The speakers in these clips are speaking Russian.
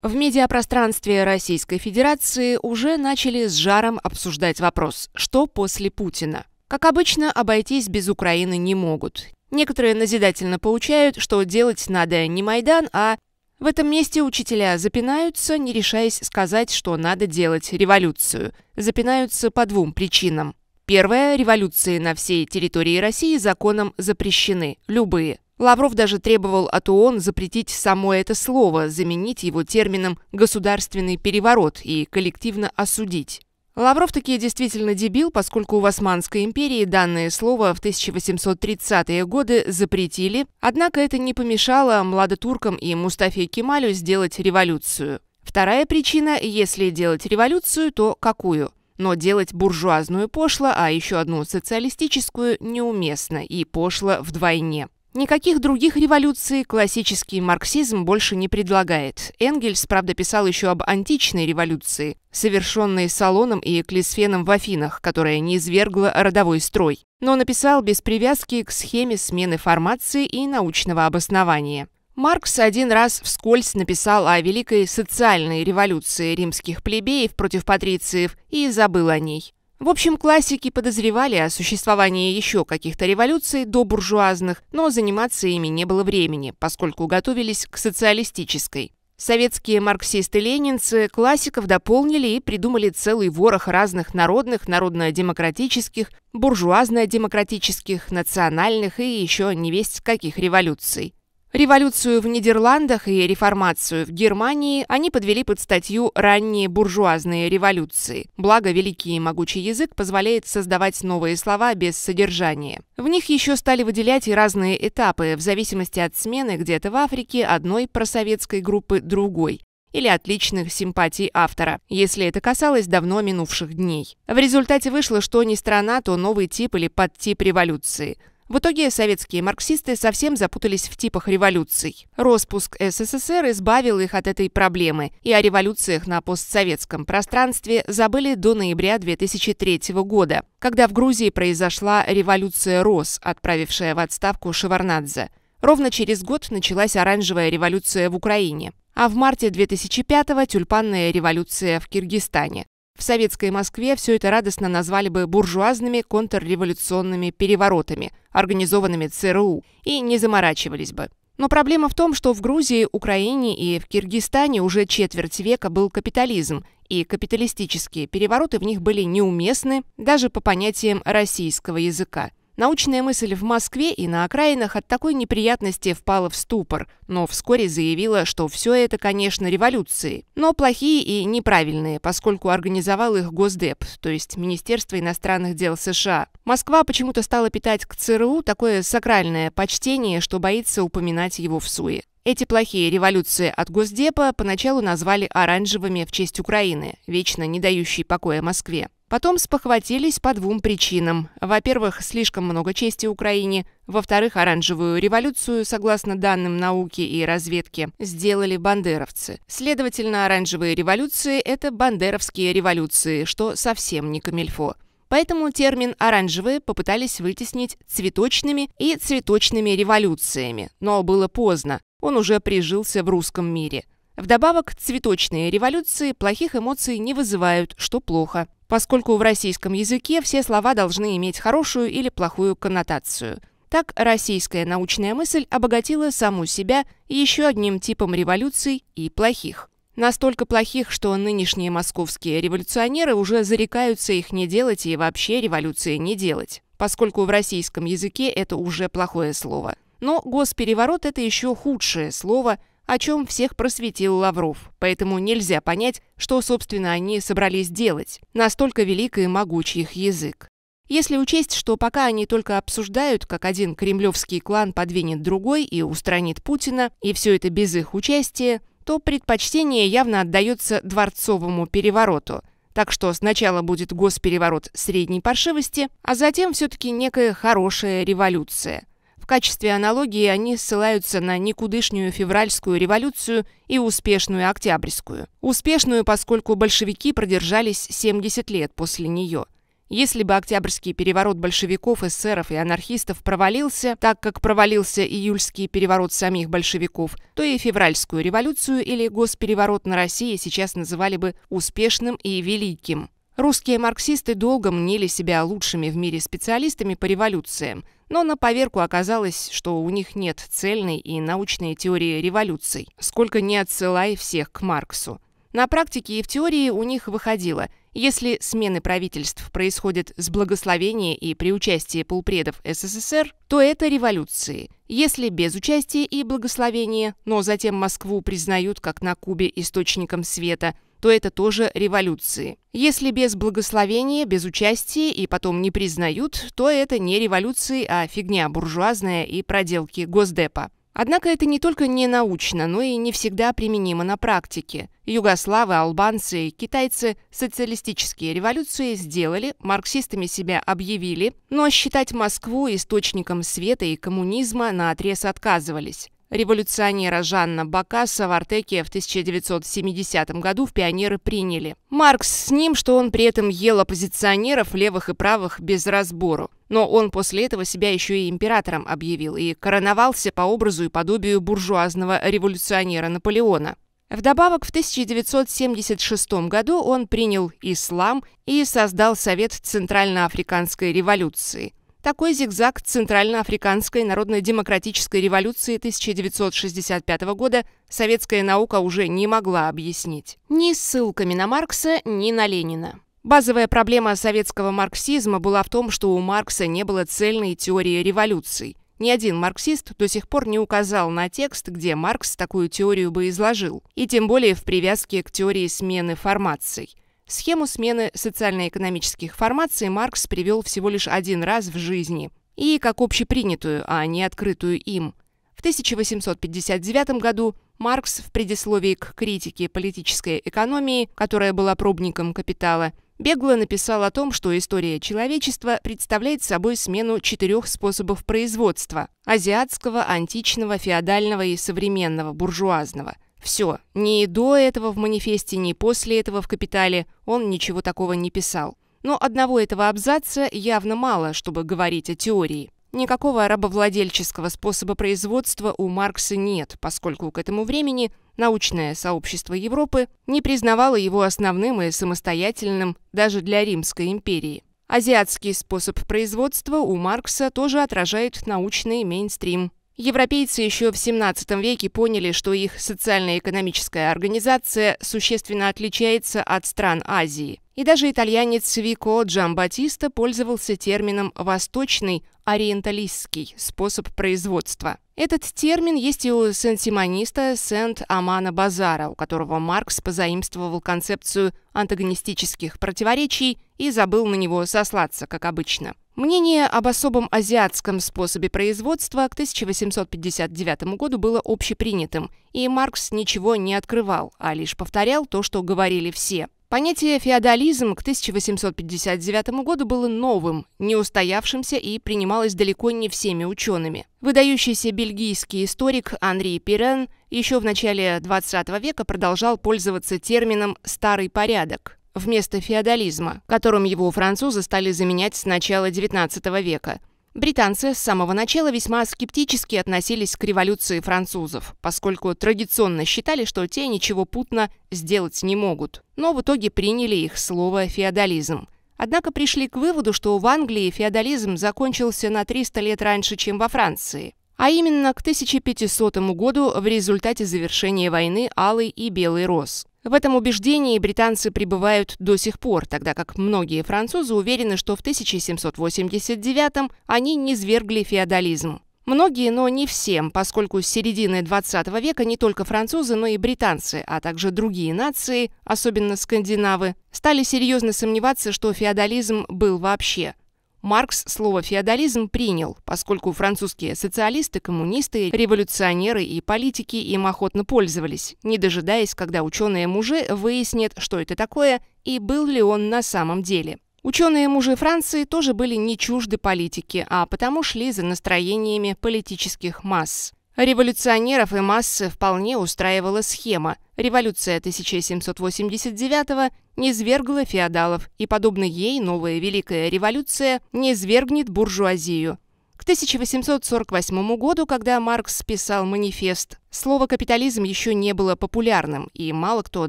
В медиапространстве Российской Федерации уже начали с жаром обсуждать вопрос, что после Путина. Как обычно, обойтись без Украины не могут. Некоторые назидательно получают, что делать надо не Майдан, а... В этом месте учителя запинаются, не решаясь сказать, что надо делать революцию. Запинаются по двум причинам. Первое. Революции на всей территории России законом запрещены. Любые. Лавров даже требовал от ООН запретить само это слово, заменить его термином «государственный переворот» и коллективно осудить. Лавров таки действительно дебил, поскольку в Османской империи данное слово в 1830-е годы запретили, однако это не помешало младотуркам и Мустафе Кемалю сделать революцию. Вторая причина – если делать революцию, то какую? Но делать буржуазную пошло, а еще одну социалистическую – неуместно и пошло вдвойне. Никаких других революций классический марксизм больше не предлагает. Энгельс, правда, писал еще об античной революции, совершенной Салоном и Клисфеном в Афинах, которая не извергла родовой строй. Но написал без привязки к схеме смены формации и научного обоснования. Маркс один раз вскользь написал о великой социальной революции римских плебеев против патрициев и забыл о ней. В общем, классики подозревали о существовании еще каких-то революций до буржуазных, но заниматься ими не было времени, поскольку готовились к социалистической. Советские марксисты-ленинцы классиков дополнили и придумали целый ворох разных народных, народно-демократических, буржуазно-демократических, национальных и еще невесть каких революций. Революцию в Нидерландах и реформацию в Германии они подвели под статью «Ранние буржуазные революции». Благо, великий и могучий язык позволяет создавать новые слова без содержания. В них еще стали выделять и разные этапы, в зависимости от смены где-то в Африке одной просоветской группы другой или отличных симпатий автора, если это касалось давно минувших дней. В результате вышло, что ни страна, то новый тип или подтип революции – в итоге советские марксисты совсем запутались в типах революций. Роспуск СССР избавил их от этой проблемы, и о революциях на постсоветском пространстве забыли до ноября 2003 года, когда в Грузии произошла революция РОС, отправившая в отставку Шеварнадзе. Ровно через год началась оранжевая революция в Украине, а в марте 2005-го тюльпанная революция в Киргизстане. В советской Москве все это радостно назвали бы буржуазными контрреволюционными переворотами, организованными ЦРУ, и не заморачивались бы. Но проблема в том, что в Грузии, Украине и в Киргизстане уже четверть века был капитализм, и капиталистические перевороты в них были неуместны даже по понятиям российского языка. Научная мысль в Москве и на окраинах от такой неприятности впала в ступор, но вскоре заявила, что все это, конечно, революции, но плохие и неправильные, поскольку организовал их Госдеп, то есть Министерство иностранных дел США. Москва почему-то стала питать к ЦРУ такое сакральное почтение, что боится упоминать его в суе. Эти плохие революции от Госдепа поначалу назвали оранжевыми в честь Украины, вечно не дающей покоя Москве. Потом спохватились по двум причинам. Во-первых, слишком много чести Украине. Во-вторых, оранжевую революцию, согласно данным науки и разведки, сделали бандеровцы. Следовательно, оранжевые революции – это бандеровские революции, что совсем не камильфо. Поэтому термин «оранжевые» попытались вытеснить цветочными и цветочными революциями. Но было поздно. Он уже прижился в русском мире – Вдобавок, цветочные революции плохих эмоций не вызывают, что плохо, поскольку в российском языке все слова должны иметь хорошую или плохую коннотацию. Так российская научная мысль обогатила саму себя еще одним типом революций и плохих. Настолько плохих, что нынешние московские революционеры уже зарекаются их не делать и вообще революции не делать, поскольку в российском языке это уже плохое слово. Но госпереворот – это еще худшее слово – о чем всех просветил Лавров, поэтому нельзя понять, что, собственно, они собрались делать. Настолько велик и могучий их язык. Если учесть, что пока они только обсуждают, как один кремлевский клан подвинет другой и устранит Путина, и все это без их участия, то предпочтение явно отдается дворцовому перевороту. Так что сначала будет госпереворот средней паршивости, а затем все-таки некая хорошая революция – качестве аналогии они ссылаются на никудышнюю февральскую революцию и успешную октябрьскую. Успешную, поскольку большевики продержались 70 лет после нее – если бы Октябрьский переворот большевиков, эсеров и анархистов провалился, так как провалился июльский переворот самих большевиков, то и февральскую революцию или госпереворот на России сейчас называли бы успешным и великим. Русские марксисты долго мнили себя лучшими в мире специалистами по революциям – но на поверку оказалось, что у них нет цельной и научной теории революций, сколько не отсылай всех к Марксу. На практике и в теории у них выходило, если смены правительств происходят с благословения и при участии полпредов СССР, то это революции. Если без участия и благословения, но затем Москву признают как на Кубе источником света – то это тоже революции. Если без благословения, без участия и потом не признают, то это не революции, а фигня буржуазная и проделки Госдепа. Однако это не только не научно, но и не всегда применимо на практике. Югославы, албанцы, китайцы социалистические революции сделали, марксистами себя объявили, но считать Москву источником света и коммунизма на отрез отказывались. Революционера Жанна Бакаса в Артеке в 1970 году в пионеры приняли. Маркс с ним, что он при этом ел оппозиционеров, левых и правых, без разбору. Но он после этого себя еще и императором объявил и короновался по образу и подобию буржуазного революционера Наполеона. Вдобавок, в 1976 году он принял ислам и создал Совет Центральноафриканской революции. Такой зигзаг Центральноафриканской народно-демократической революции 1965 года советская наука уже не могла объяснить. Ни ссылками на Маркса, ни на Ленина. Базовая проблема советского марксизма была в том, что у Маркса не было цельной теории революций. Ни один марксист до сих пор не указал на текст, где Маркс такую теорию бы изложил, и тем более в привязке к теории смены формаций – Схему смены социально-экономических формаций Маркс привел всего лишь один раз в жизни, и как общепринятую, а не открытую им. В 1859 году Маркс в предисловии к критике политической экономии, которая была пробником капитала, бегло написал о том, что история человечества представляет собой смену четырех способов производства – азиатского, античного, феодального и современного, буржуазного – все, ни до этого в манифесте, ни после этого в «Капитале» он ничего такого не писал. Но одного этого абзаца явно мало, чтобы говорить о теории. Никакого рабовладельческого способа производства у Маркса нет, поскольку к этому времени научное сообщество Европы не признавало его основным и самостоятельным даже для Римской империи. Азиатский способ производства у Маркса тоже отражает научный мейнстрим Европейцы еще в 17 веке поняли, что их социально-экономическая организация существенно отличается от стран Азии. И даже итальянец Вико Джамбатиста пользовался термином «восточный ориенталистский способ производства». Этот термин есть и у сентиманиста Сент-Амана Базара, у которого Маркс позаимствовал концепцию антагонистических противоречий и забыл на него сослаться, как обычно. Мнение об особом азиатском способе производства к 1859 году было общепринятым, и Маркс ничего не открывал, а лишь повторял то, что говорили все. Понятие «феодализм» к 1859 году было новым, не и принималось далеко не всеми учеными. Выдающийся бельгийский историк Анри Пирен еще в начале 20 века продолжал пользоваться термином «старый порядок», вместо феодализма, которым его французы стали заменять с начала XIX века. Британцы с самого начала весьма скептически относились к революции французов, поскольку традиционно считали, что те ничего путно сделать не могут. Но в итоге приняли их слово «феодализм». Однако пришли к выводу, что в Англии феодализм закончился на 300 лет раньше, чем во Франции. А именно к 1500 году в результате завершения войны Алый и Белый Рос. В этом убеждении британцы пребывают до сих пор, тогда как многие французы уверены, что в 1789 они не свергли феодализм. Многие, но не всем, поскольку с середины 20 века не только французы, но и британцы, а также другие нации, особенно скандинавы, стали серьезно сомневаться, что феодализм был вообще – Маркс слово «феодализм» принял, поскольку французские социалисты, коммунисты, революционеры и политики им охотно пользовались, не дожидаясь, когда ученые-мужи выяснят, что это такое и был ли он на самом деле. Ученые-мужи Франции тоже были не чужды политики, а потому шли за настроениями политических масс. Революционеров и массы вполне устраивала схема. Революция 1789 не свергла феодалов, и, подобно ей, новая Великая Революция не свергнет буржуазию. К 1848 году, когда Маркс писал манифест, слово «капитализм» еще не было популярным, и мало кто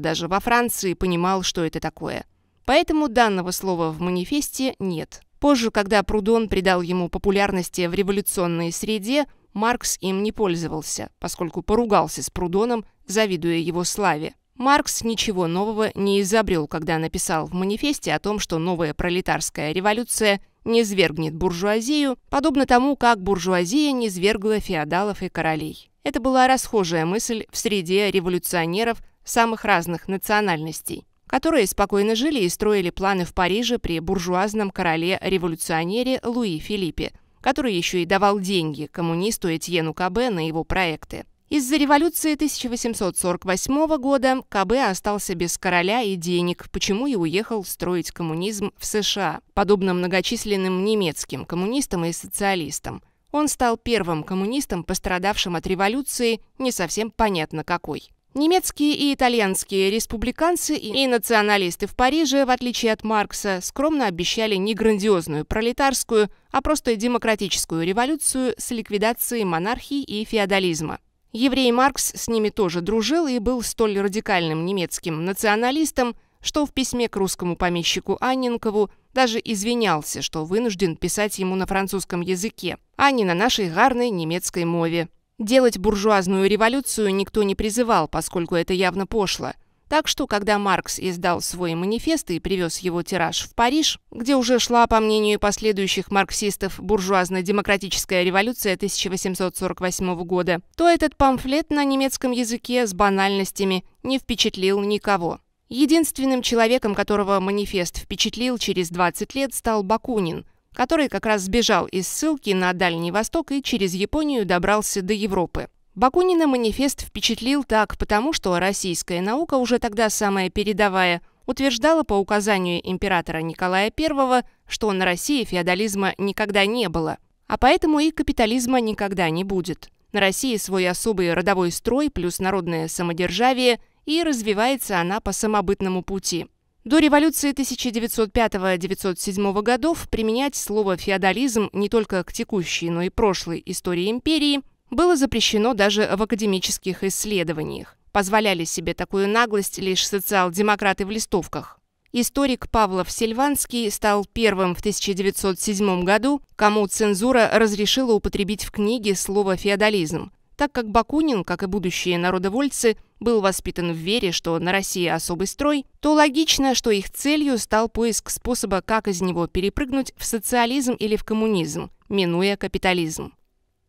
даже во Франции понимал, что это такое. Поэтому данного слова в манифесте нет. Позже, когда Прудон придал ему популярности в революционной среде, Маркс им не пользовался, поскольку поругался с Прудоном, завидуя его славе. Маркс ничего нового не изобрел, когда написал в манифесте о том, что новая пролетарская революция не свергнет буржуазию, подобно тому, как буржуазия не свергла феодалов и королей. Это была расхожая мысль в среде революционеров самых разных национальностей, которые спокойно жили и строили планы в Париже при буржуазном короле-революционере Луи Филиппе, который еще и давал деньги коммунисту Этьену Кабе на его проекты. Из-за революции 1848 года КБ остался без короля и денег, почему и уехал строить коммунизм в США, подобно многочисленным немецким коммунистам и социалистам. Он стал первым коммунистом, пострадавшим от революции, не совсем понятно какой. Немецкие и итальянские республиканцы и националисты в Париже, в отличие от Маркса, скромно обещали не грандиозную пролетарскую, а просто демократическую революцию с ликвидацией монархии и феодализма. Еврей Маркс с ними тоже дружил и был столь радикальным немецким националистом, что в письме к русскому помещику Анненкову даже извинялся, что вынужден писать ему на французском языке, а не на нашей гарной немецкой мове. Делать буржуазную революцию никто не призывал, поскольку это явно пошло – так что, когда Маркс издал свой манифест и привез его тираж в Париж, где уже шла, по мнению последующих марксистов, буржуазно-демократическая революция 1848 года, то этот памфлет на немецком языке с банальностями не впечатлил никого. Единственным человеком, которого манифест впечатлил через 20 лет, стал Бакунин, который как раз сбежал из ссылки на Дальний Восток и через Японию добрался до Европы. Бакунина манифест впечатлил так, потому что российская наука, уже тогда самая передовая, утверждала по указанию императора Николая I, что на России феодализма никогда не было, а поэтому и капитализма никогда не будет. На России свой особый родовой строй плюс народное самодержавие, и развивается она по самобытному пути. До революции 1905-1907 годов применять слово «феодализм» не только к текущей, но и прошлой истории империи было запрещено даже в академических исследованиях. Позволяли себе такую наглость лишь социал-демократы в листовках. Историк Павлов Сильванский стал первым в 1907 году, кому цензура разрешила употребить в книге слово «феодализм», так как Бакунин, как и будущие народовольцы, был воспитан в вере, что на России особый строй, то логично, что их целью стал поиск способа, как из него перепрыгнуть в социализм или в коммунизм, минуя капитализм.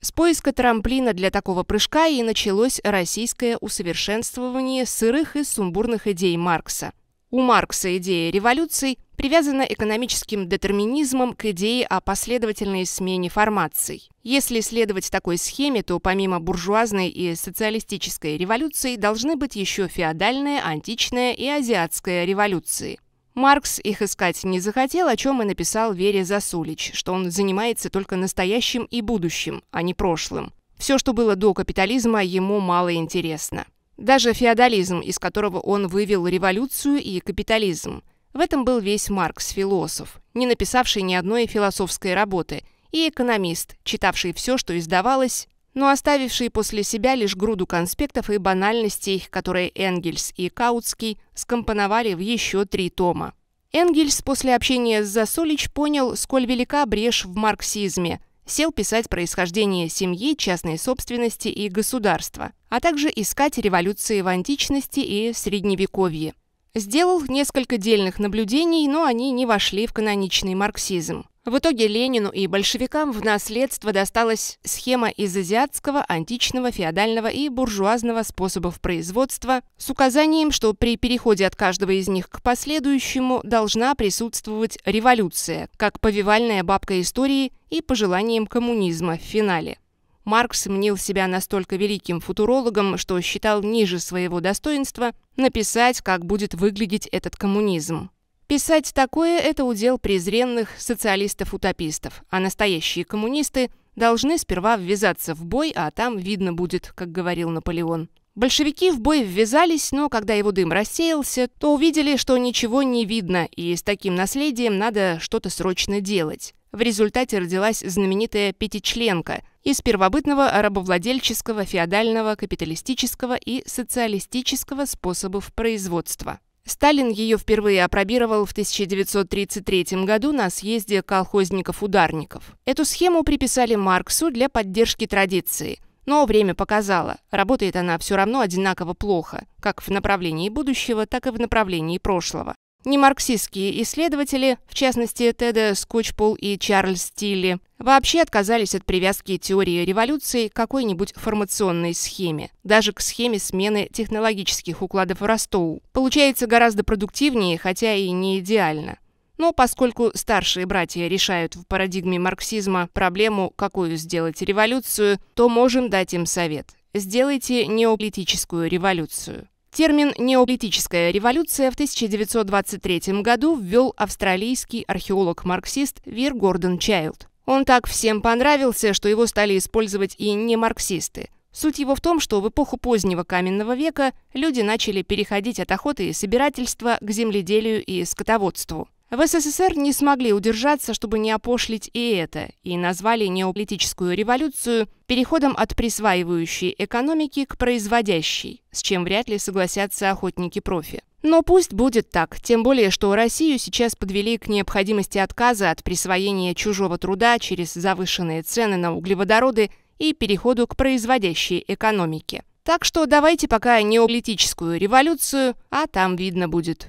С поиска трамплина для такого прыжка и началось российское усовершенствование сырых и сумбурных идей Маркса. У Маркса идея революции привязана экономическим детерминизмом к идее о последовательной смене формаций. Если следовать такой схеме, то помимо буржуазной и социалистической революции должны быть еще феодальная, античная и азиатская революции – Маркс их искать не захотел, о чем и написал Вере Засулич, что он занимается только настоящим и будущим, а не прошлым. Все, что было до капитализма, ему мало интересно. Даже феодализм, из которого он вывел революцию и капитализм. В этом был весь Маркс, философ, не написавший ни одной философской работы, и экономист, читавший все, что издавалось, но оставившие после себя лишь груду конспектов и банальностей, которые Энгельс и Каутский скомпоновали в еще три тома. Энгельс после общения с Засолич понял, сколь велика брешь в марксизме, сел писать происхождение семьи, частной собственности и государства, а также искать революции в античности и средневековье. Сделал несколько дельных наблюдений, но они не вошли в каноничный марксизм. В итоге Ленину и большевикам в наследство досталась схема из азиатского, античного, феодального и буржуазного способов производства с указанием, что при переходе от каждого из них к последующему должна присутствовать революция, как повивальная бабка истории и пожеланием коммунизма в финале. Маркс мнил себя настолько великим футурологом, что считал ниже своего достоинства написать, как будет выглядеть этот коммунизм. Писать такое – это удел презренных социалистов-утопистов, а настоящие коммунисты должны сперва ввязаться в бой, а там видно будет, как говорил Наполеон. Большевики в бой ввязались, но когда его дым рассеялся, то увидели, что ничего не видно, и с таким наследием надо что-то срочно делать. В результате родилась знаменитая пятичленка из первобытного рабовладельческого, феодального, капиталистического и социалистического способов производства. Сталин ее впервые опробировал в 1933 году на съезде колхозников-ударников. Эту схему приписали Марксу для поддержки традиции. Но время показало, работает она все равно одинаково плохо, как в направлении будущего, так и в направлении прошлого. Немарксистские исследователи, в частности Теда Скотчпул и Чарльз Тилли, Вообще отказались от привязки теории революции к какой-нибудь формационной схеме, даже к схеме смены технологических укладов в Получается гораздо продуктивнее, хотя и не идеально. Но поскольку старшие братья решают в парадигме марксизма проблему, какую сделать революцию, то можем дать им совет. Сделайте неополитическую революцию. Термин «неополитическая революция» в 1923 году ввел австралийский археолог-марксист Вир Гордон Чайлд. Он так всем понравился, что его стали использовать и не марксисты. Суть его в том, что в эпоху позднего каменного века люди начали переходить от охоты и собирательства к земледелию и скотоводству. В СССР не смогли удержаться, чтобы не опошлить и это, и назвали неополитическую революцию переходом от присваивающей экономики к производящей, с чем вряд ли согласятся охотники-профи. Но пусть будет так, тем более, что Россию сейчас подвели к необходимости отказа от присвоения чужого труда через завышенные цены на углеводороды и переходу к производящей экономике. Так что давайте пока неополитическую революцию, а там видно будет.